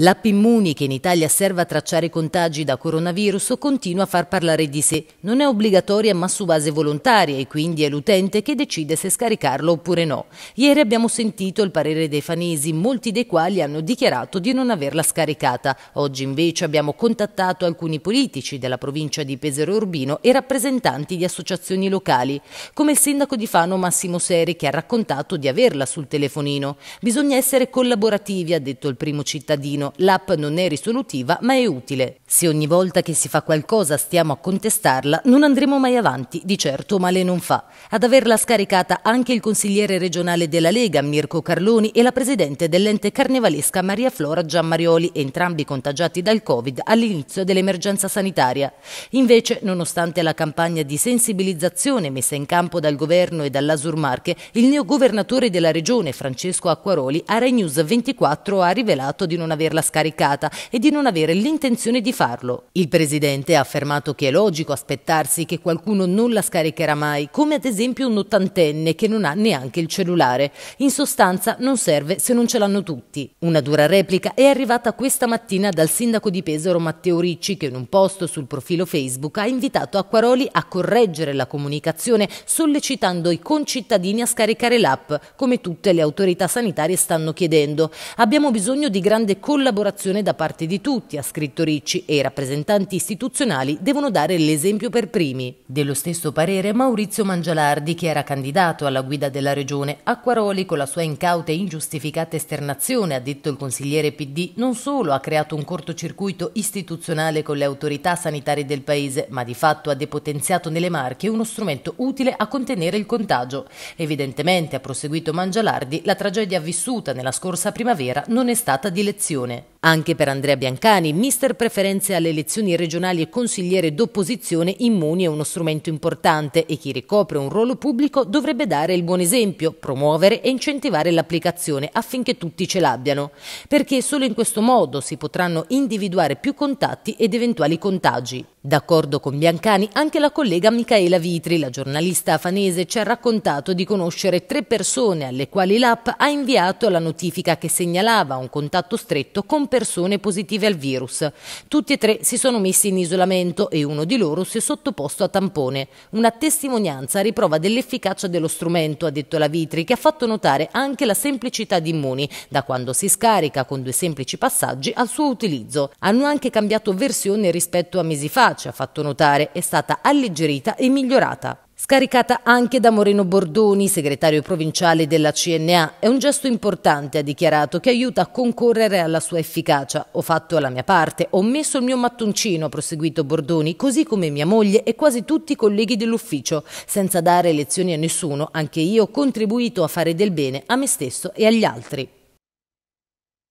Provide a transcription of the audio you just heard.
L'app Immuni, che in Italia serve a tracciare i contagi da coronavirus, continua a far parlare di sé. Non è obbligatoria ma su base volontaria e quindi è l'utente che decide se scaricarlo oppure no. Ieri abbiamo sentito il parere dei fanesi, molti dei quali hanno dichiarato di non averla scaricata. Oggi invece abbiamo contattato alcuni politici della provincia di Pesero Urbino e rappresentanti di associazioni locali, come il sindaco di Fano Massimo Seri che ha raccontato di averla sul telefonino. Bisogna essere collaborativi, ha detto il primo cittadino cittadino. L'app non è risolutiva ma è utile. Se ogni volta che si fa qualcosa stiamo a contestarla, non andremo mai avanti, di certo male non fa. Ad averla scaricata anche il consigliere regionale della Lega, Mirko Carloni, e la presidente dell'ente carnevalesca Maria Flora Giammarioli, entrambi contagiati dal Covid all'inizio dell'emergenza sanitaria. Invece, nonostante la campagna di sensibilizzazione messa in campo dal governo e dall'Asurmarche, il neogovernatore della regione, Francesco Acquaroli, a Rai News 24 ha rivelato di non averla averla scaricata e di non avere l'intenzione di farlo. Il presidente ha affermato che è logico aspettarsi che qualcuno non la scaricherà mai, come ad esempio un ottantenne che non ha neanche il cellulare. In sostanza non serve se non ce l'hanno tutti. Una dura replica è arrivata questa mattina dal sindaco di Pesaro Matteo Ricci che in un post sul profilo Facebook ha invitato Acquaroli a correggere la comunicazione sollecitando i concittadini a scaricare l'app, come tutte le autorità sanitarie stanno chiedendo. Abbiamo bisogno di grande collaborazione collaborazione da parte di tutti, ha scritto Ricci, e i rappresentanti istituzionali devono dare l'esempio per primi. Dello stesso parere Maurizio Mangialardi, che era candidato alla guida della regione, Acquaroli con la sua incauta e ingiustificata esternazione, ha detto il consigliere PD, non solo ha creato un cortocircuito istituzionale con le autorità sanitarie del paese, ma di fatto ha depotenziato nelle Marche uno strumento utile a contenere il contagio. Evidentemente, ha proseguito Mangialardi, la tragedia vissuta nella scorsa primavera non è stata di lezione regione. Anche per Andrea Biancani, mister preferenze alle elezioni regionali e consigliere d'opposizione immuni è uno strumento importante e chi ricopre un ruolo pubblico dovrebbe dare il buon esempio, promuovere e incentivare l'applicazione affinché tutti ce l'abbiano, perché solo in questo modo si potranno individuare più contatti ed eventuali contagi. D'accordo con Biancani, anche la collega Michaela Vitri, la giornalista afanese, ci ha raccontato di conoscere tre persone alle quali l'app ha inviato la notifica che segnalava un contatto stretto con persone positive al virus. Tutti e tre si sono messi in isolamento e uno di loro si è sottoposto a tampone. Una testimonianza riprova dell'efficacia dello strumento, ha detto la Vitri, che ha fatto notare anche la semplicità di Immuni, da quando si scarica con due semplici passaggi al suo utilizzo. Hanno anche cambiato versione rispetto a mesi fa, ci ha fatto notare, è stata alleggerita e migliorata. Scaricata anche da Moreno Bordoni, segretario provinciale della CNA, è un gesto importante, ha dichiarato, che aiuta a concorrere alla sua efficacia. Ho fatto la mia parte, ho messo il mio mattoncino, ha proseguito Bordoni, così come mia moglie e quasi tutti i colleghi dell'ufficio. Senza dare lezioni a nessuno, anche io ho contribuito a fare del bene a me stesso e agli altri.